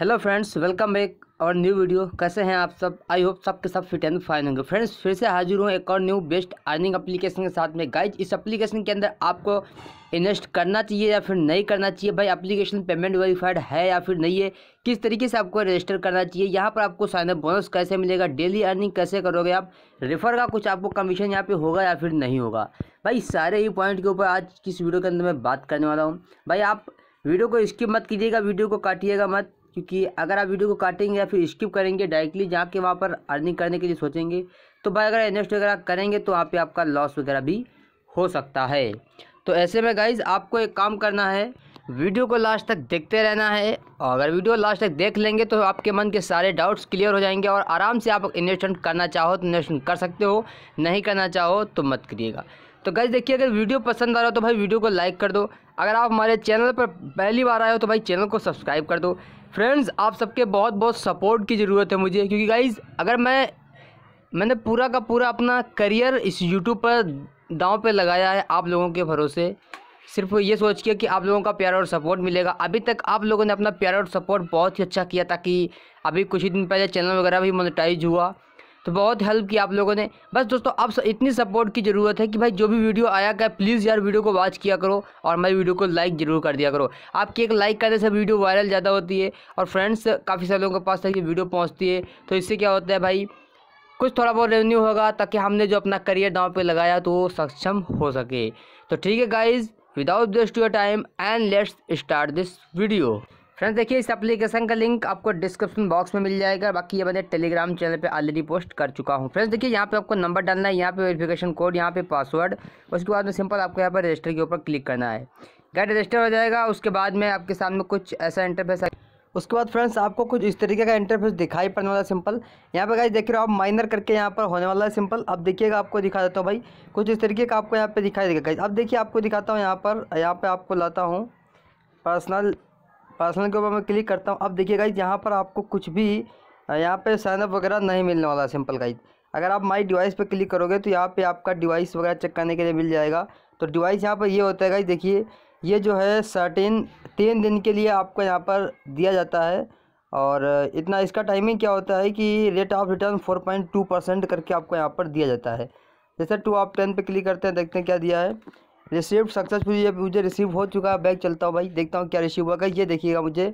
hello friends welcome back और new video कैसे हैं आप सब आई होप सब के सब फिट एंड फाइन होंगे फ्रेंड्स फिर से हाजिर हूँ एक और न्यू बेस्ट अर्निंग एप्लीकेशन के साथ में गाइज इस एप्लीकेशन के अंदर आपको इन्वेस्ट करना चाहिए या फिर नहीं करना चाहिए भाई एप्लीकेशन पेमेंट वेरीफाइड है या फिर नहीं है किस तरीके से आपको रजिस्टर करना चाहिए यहाँ पर आपको साइनअप बोनस कैसे मिलेगा डेली अर्निंग कैसे करोगे आप रेफर का कुछ आपको कमीशन यहाँ पे होगा या फिर नहीं होगा भाई सारे ही पॉइंट के ऊपर आज किस वीडियो के अंदर मैं बात करने वाला हूँ भाई आप वीडियो को स्किप मत कीजिएगा वीडियो को काटिएगा मत क्योंकि अगर आप वीडियो को काटेंगे या फिर स्किप करेंगे डायरेक्टली जाके वहाँ पर अर्निंग करने के लिए सोचेंगे तो भाई अगर इन्वेस्ट वगैरह करेंगे तो वहाँ पर आपका लॉस वगैरह भी हो सकता है तो ऐसे में गाइज आपको एक काम करना है वीडियो को लास्ट तक देखते रहना है और अगर वीडियो लास्ट तक देख लेंगे तो आपके मन के सारे डाउट्स क्लियर हो जाएंगे और आराम से आप इन्वेस्टमेंट करना चाहो तो इन्वेस्टमेंट कर सकते हो नहीं करना चाहो तो मत करिएगा तो गैस देखिए अगर वीडियो पसंद आ रहा हो तो भाई वीडियो को लाइक कर दो अगर आप हमारे चैनल पर पहली बार आए हो तो भाई चैनल को सब्सक्राइब कर दो फ्रेंड्स आप सबके बहुत बहुत सपोर्ट की ज़रूरत है मुझे क्योंकि गाइज अगर मैं मैंने पूरा का पूरा अपना करियर इस यूट्यूब पर दांव पे लगाया है आप लोगों के भरोसे सिर्फ ये सोच के कि आप लोगों का प्यार और सपोर्ट मिलेगा अभी तक आप लोगों ने अपना प्यार और सपोर्ट बहुत ही अच्छा किया ताकि अभी कुछ ही दिन पहले चैनल वगैरह भी मोनिटाइज हुआ तो बहुत हेल्प की आप लोगों ने बस दोस्तों अब इतनी सपोर्ट की ज़रूरत है कि भाई जो भी वीडियो आया क्या प्लीज़ यार वीडियो को वॉच किया करो और मेरी वीडियो को लाइक ज़रूर कर दिया करो आपकी एक लाइक करने से वीडियो वायरल ज़्यादा होती है और फ्रेंड्स काफ़ी सारे लोगों के पास तक ये वीडियो पहुँचती है तो इससे क्या होता है भाई कुछ थोड़ा बहुत रेवेन्यू होगा ताकि हमने जो अपना करियर दांव पर लगाया तो वो सक्षम हो सके तो ठीक है guys without waste your time and let's start this video friends देखिए इस एप्लीकेशन का लिंक आपको डिस्क्रिप्शन बॉक्स में मिल जाएगा बाकी ये मैंने टेलीग्राम चैनल पे ऑलरेडी पोस्ट कर चुका हूँ फ्रेंड्स देखिए यहाँ पे आपको नंबर डालना है यहाँ पे वेरिफिकेशन कोड यहाँ पे पासवर्ड उसके बाद में सिंपल आपको यहाँ पर रजिस्टर के ऊपर क्लिक करना है गैट रजिस्टर हो जाएगा उसके बाद में आपके सामने कुछ ऐसा इंटरफेस उसके बाद फ्रेंड्स आपको कुछ इस तरीके का इंटरफेस दिखाई पड़ने वाला सिंपल यहाँ पे गाइस देख रहे हो आप माइनर करके यहाँ पर होने वाला है सिंपल अब देखिएगा आपको दिखा देता हूँ भाई कुछ इस तरीके का आपको यहाँ पे दिखाई देगा गाइस अब देखिए आपको दिखाता हूँ यहाँ पर यहाँ पे आपको लाता हूँ पर्सनल पर्सनल के ऊपर मैं क्लिक करता हूँ अब देखिए गाइज यहाँ पर आपको कुछ भी यहाँ पे साइनअप वगैरह नहीं मिलने वाला सिंपल गाइज अगर आप माई डिवाइस पर क्लिक करोगे तो यहाँ पर आपका डिवाइस वगैरह चेक करने के लिए मिल जाएगा तो डिवाइस यहाँ पर ये होता है गाइज देखिए ये जो है सर्टिन तीन दिन के लिए आपको यहाँ पर दिया जाता है और इतना इसका टाइमिंग क्या होता है कि rate of return four point two percent करके आपको यहाँ पर दिया जाता है जैसे टू आप टेन पर क्लिक करते हैं देखते हैं क्या दिया है रिसीव सक्सेसफुल ये मुझे रिसीव हो चुका है बैग चलता हूँ भाई देखता हूँ क्या रिसीव होगा ये देखिएगा मुझे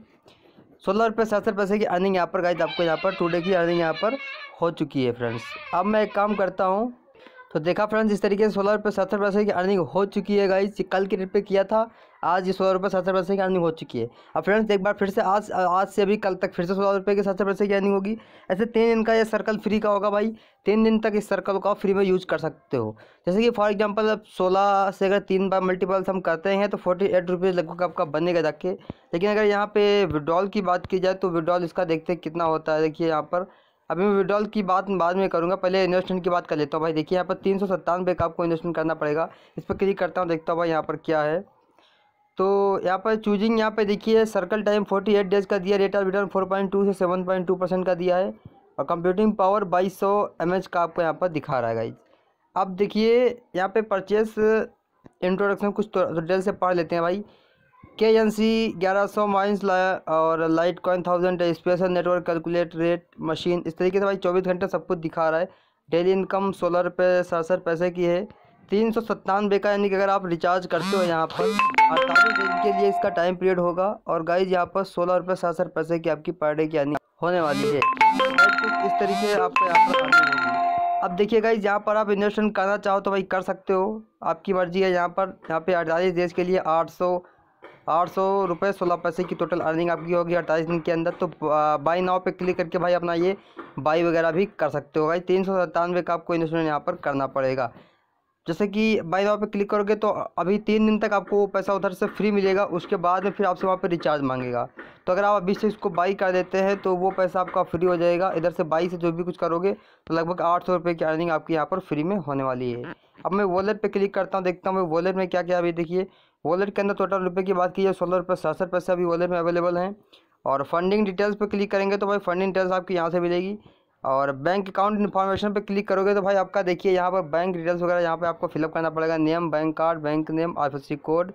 सोलह रुपये सत्तर पैसे की अर्निंग यहाँ पर गाइज आपको यहाँ पर टुडे की अर्निंग यहाँ पर हो चुकी है फ्रेंड्स अब मैं एक काम करता हूँ तो देखा फ्रेंड्स इस तरीके से सोलह रुपये सत्तर पैसे की अर्निंग हो चुकी है गाइज कल के रेट पे किया था आज ये सोलह रुपये सत्तर पैसे की अर्निंग हो चुकी है अब फ्रेंड्स एक बार फिर से आज आज से अभी कल तक फिर से सोलह रुपये के सत्तर पैसे की अर्निंग होगी ऐसे तीन दिन का ये सर्कल फ्री का होगा भाई तीन दिन तक इस सर्कल को आप फ्री में यूज कर सकते हो जैसे कि फॉर एग्जाम्पल अब सोलह से अगर तीन बार मल्टीपल्स हम करते हैं तो फोर्टी एट रुपीज़ लगभग आपका बनेगा जाके लेकिन अगर यहाँ पे विड्रॉल की बात की जाए तो विड्रॉल इसका देखते हैं कितना होता है देखिए यहाँ पर अभी मैं विड्रॉल की बात बाद में करूँगा पहले इन्वेस्टमेंट की बात कर लेता हूँ भाई देखिए यहाँ पर तीन सौ सत्तानवे का आपको इन्वेस्टमेंट करना पड़ेगा इस पर क्लिक करता हूँ देखता हूँ भाई यहाँ पर क्या है तो यहाँ पर चूजिंग यहाँ पर देखिए circle time forty eight days का दिया rate of return four point two से सेवन पॉइंट टू परसेंट का दिया है और कंप्यूटिंग पावर बाईस सौ एम एच का आपको यहाँ पर दिखा रहा है गाइज अब देखिए यहाँ पर परचेस इंट्रोडक्शन कुछ डिटेल तो से पढ़ लेते हैं भाई के एन सी ग्यारह सौ माइन्स और Litecoin thousand special network calculate rate machine इस तरीके से भाई चौबीस घंटे सब कुछ दिखा रहा है डेली इनकम सोलह रुपये सड़सठ पैसे की है तीन सौ सत्तानवे का यानी कि अगर आप रिचार्ज करते हो यहाँ पर अड़तालीस दिन के लिए इसका टाइम पीरियड होगा और गाइज यहाँ पर सोलह रुपये सड़सठ पैसे की आपकी पर डे की यानी होने वाली है इस तरीके आपको यहाँ पर अब देखिए गाइज यहाँ पर आप इन्वेस्टमेंट करना चाहो तो भाई कर सकते हो आपकी मर्जी है यहाँ पर यहाँ पे अड़तालीस देश के लिए आठ सौ आठ सौ रुपये सोलह पैसे की टोटल अर्निंग आपकी होगी अड़तालीस दिन के अंदर तो बाई नाव पे क्लिक करके भाई अपना ये बाई वगैरह भी कर सकते हो भाई तीन सौ सत्तानवे का आपको इन्वेस्टमेंट यहाँ पर करना पड़ेगा जैसे कि बाई नाव पे क्लिक करोगे तो अभी तीन दिन तक आपको पैसा उधर से फ्री मिलेगा उसके बाद में फिर आपसे वहाँ पर रिचार्ज मांगेगा तो अगर आप अभी से इसको बाई कर देते हैं तो वो पैसा आपका फ्री हो जाएगा इधर से बाई से जो भी कुछ करोगे तो लगभग आठ सौ रुपये की अर्निंग आपकी यहाँ पर फ्री में होने वाली है अब मैं वॉलेट पर क्लिक करता हूँ देखता हूँ भाई वॉलेट में क्या क्या अभी देखिए वॉलेट के अंदर टोटल रुपये की बात की जाए सोलह रुपये सड़सठ पैसे अभी वॉलेट में अवेलेबल हैं और फंडिंग डिटेल्स पर क्लिक करेंगे तो भाई फंडिंग डिटेल्स आपकी यहाँ से मिलेगी और बैंक अकाउंट इन्फॉर्मेशन पर क्लिक करोगे तो भाई आपका देखिए यहाँ पर बैंक डिटेल्स वगैरह यहाँ पर आपको फिलअप करना पड़ेगा name bank card bank name R code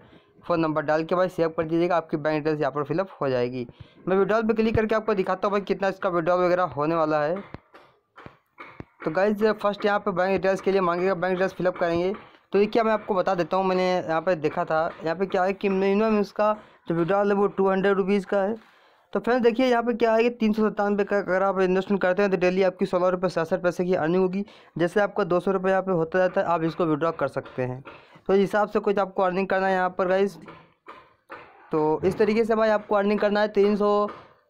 phone number डाल के भाई सेव कर दीजिएगा आपकी बैंक डिटेल्स यहाँ पर फिलअप हो जाएगी मैं विड्रॉल पर क्लिक करके आपको दिखाता हूँ भाई कितना इसका विड्रॉल वगैरह होने वाला है तो गाइज फर्स्ट यहाँ पे बैंक डिटेल्स के लिए मांगेगा बैंक डिटेल्स फिलअप करेंगे तो देखिए मैं आपको बता देता हूँ मैंने यहाँ पर देखा था यहाँ पे क्या है कि मिनिमम इसका जो विड्रॉल है वो टू हंड्रेड रुपीज़ का है तो फ्रेंड्स देखिए यहाँ पे क्या है कि तीन सौ सत्तानवे का अगर आप इन्वेस्टमेंट करते हैं तो डेली आपकी सोलह रुपये सड़सठ पैसे की अर्निंग होगी जैसे आपका दो सौ रुपये यहाँ पर होता जाता है आप इसको विड्रॉ कर सकते हैं तो इस हिसाब से कुछ आपको अर्निंग करना है यहाँ पर गाइज तो इस तरीके से भाई आपको अर्निंग करना है तीन सौ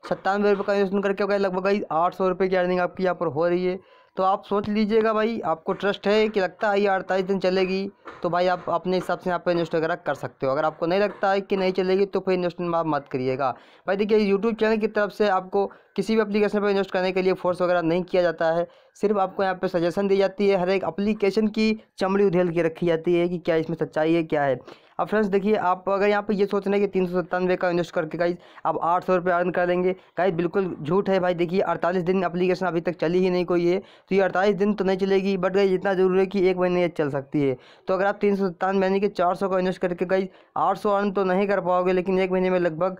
सत्तानवे रुपये का इन्वेस्टमेंट करके लगभग आठ सौ रुपये की अर्निंग आपकी यहाँ पर हो रही है तो आप सोच लीजिएगा भाई आपको ट्रस्ट है कि लगता है ये अड़तालीस दिन चलेगी तो भाई आप अपने हिसाब से यहाँ पर इन्वेस्ट वगैरह कर सकते हो अगर आपको नहीं लगता है कि नहीं चलेगी तो फिर इन्वेस्टमेंट आप मत करिएगा भाई देखिए यूट्यूब चैनल की तरफ से आपको किसी भी अपलीकेशन पर इन्वेस्ट करने के लिए फोर्स वगैरह नहीं किया जाता है सिर्फ आपको यहाँ पर सजेशन दी जाती है हर एक अप्लीकेशन की चमड़ी उधेल के रखी जाती है कि क्या इसमें सच्चाई है क्या है अब फ्रेंड्स देखिए आप अगर यहाँ पर ये सोच रहे हैं कि तीन सौ सत्तानवे का इन्वेस्ट करके गाइज आप आठ सौ रुपये अर्न कर लेंगे गाइज बिल्कुल झूठ है भाई देखिए अड़तालीस दिन अप्लीकेशन अभी तक चली ही नहीं कोई है तो ये अड़तालीस दिन तो नहीं चलेगी बट गई इतना ज़रूरी है कि एक महीने ये चल सकती है तो अगर आप तीन सौ सत्तानवे यानी कि चार सौ का इन्वेस्ट करके गाइज आठ सौ अर्न तो नहीं कर पाओगे लेकिन एक महीने में लगभग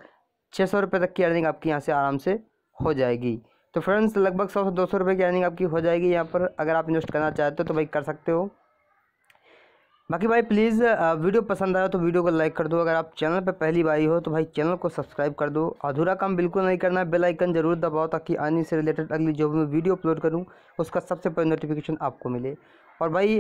छः सौ रुपये तक की अर्निंग आपकी यहाँ से आराम से हो जाएगी तो फ्रेंड्स लगभग सौ से दो सौ रुपये की अर्निंग आपकी हो जाएगी यहाँ पर अगर आप इन्वेस्ट करना चाहते हो तो भाई कर सकते हो बाकी भाई प्लीज़ वीडियो पसंद आया तो वीडियो को लाइक कर दो अगर आप चैनल पर पहली बारी हो तो भाई चैनल को सब्सक्राइब कर दो अधूरा काम बिल्कुल नहीं करना बेल आइकन जरूर दबाओ ताकि आने से रिलेटेड अगली जो भी वीडियो अपलोड करूँ उसका सबसे पहले नोटिफिकेशन आपको मिले और भाई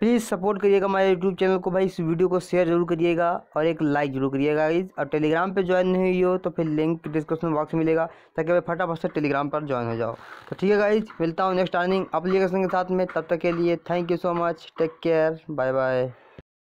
प्लीज़ सपोर्ट करिएगा हमारे यूट्यूब चैनल को भाई इस वीडियो को शेयर जरूर करिएगा और एक लाइक जरूर करिएगा इस और टेलीग्राम पे ज्वाइन नहीं हुई हो तो फिर लिंक डिस्क्रिप्शन बॉक्स में मिलेगा ताकि भाई फटाफट से टेलीग्राम पर ज्वाइन हो जाओ तो ठीक है गाइज मिलता हूँ नेक्स्ट अर्निंग अप्लीकेशन के साथ में तब तक के लिए thank you so much take care bye bye